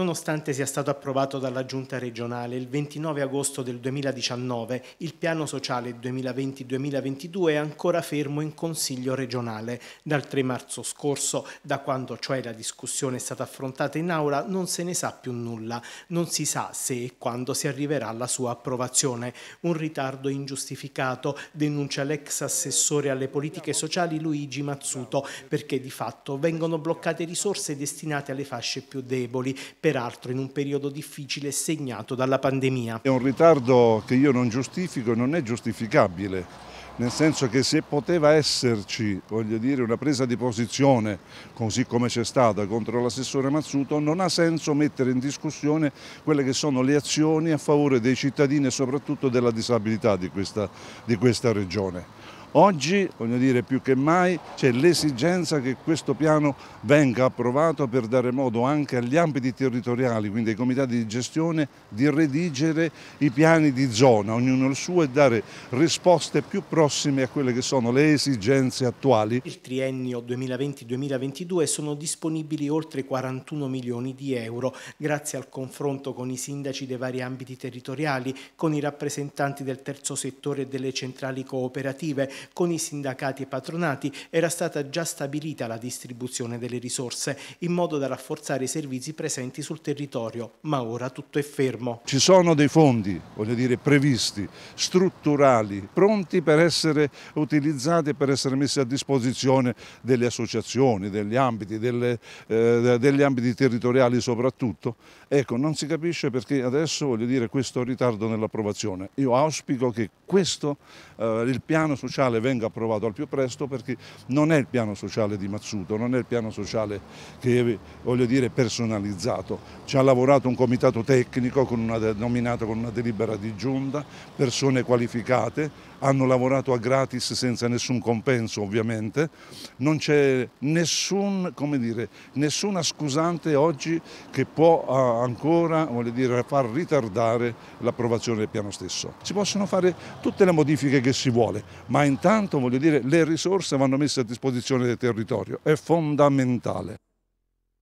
Nonostante sia stato approvato dalla Giunta regionale il 29 agosto del 2019, il piano sociale 2020-2022 è ancora fermo in Consiglio regionale. Dal 3 marzo scorso, da quando cioè la discussione è stata affrontata in aula, non se ne sa più nulla. Non si sa se e quando si arriverà alla sua approvazione. Un ritardo ingiustificato, denuncia l'ex assessore alle politiche sociali Luigi Mazzuto, perché di fatto vengono bloccate risorse destinate alle fasce più deboli per peraltro in un periodo difficile segnato dalla pandemia. È un ritardo che io non giustifico, e non è giustificabile nel senso che se poteva esserci dire, una presa di posizione, così come c'è stata contro l'assessore Mazzuto, non ha senso mettere in discussione quelle che sono le azioni a favore dei cittadini e soprattutto della disabilità di questa, di questa regione. Oggi, voglio dire, più che mai c'è l'esigenza che questo piano venga approvato per dare modo anche agli ambiti territoriali, quindi ai comitati di gestione, di redigere i piani di zona, ognuno il suo, e dare risposte più prossime a quelle che sono le esigenze attuali. Il triennio 2020-2022 sono disponibili oltre 41 milioni di euro, grazie al confronto con i sindaci dei vari ambiti territoriali, con i rappresentanti del terzo settore e delle centrali cooperative, con i sindacati e patronati era stata già stabilita la distribuzione delle risorse in modo da rafforzare i servizi presenti sul territorio, ma ora tutto è fermo. Ci sono dei fondi, voglio dire, previsti, strutturali, pronti per essere utilizzati e per essere messi a disposizione delle associazioni, degli ambiti, delle, eh, degli ambiti territoriali soprattutto. Ecco, non si capisce perché adesso, voglio dire, questo ritardo nell'approvazione. Io auspico che questo, eh, il piano sociale sociale venga approvato al più presto perché non è il piano sociale di Mazzuto, non è il piano sociale che voglio dire personalizzato. Ci ha lavorato un comitato tecnico con una, nominato con una delibera di giunta, persone qualificate hanno lavorato a gratis senza nessun compenso ovviamente, non c'è nessun, dire, nessuna scusante oggi che può ah, ancora dire, far ritardare l'approvazione del piano stesso. Si possono fare tutte le modifiche che si vuole, ma intanto dire, le risorse vanno messe a disposizione del territorio, è fondamentale.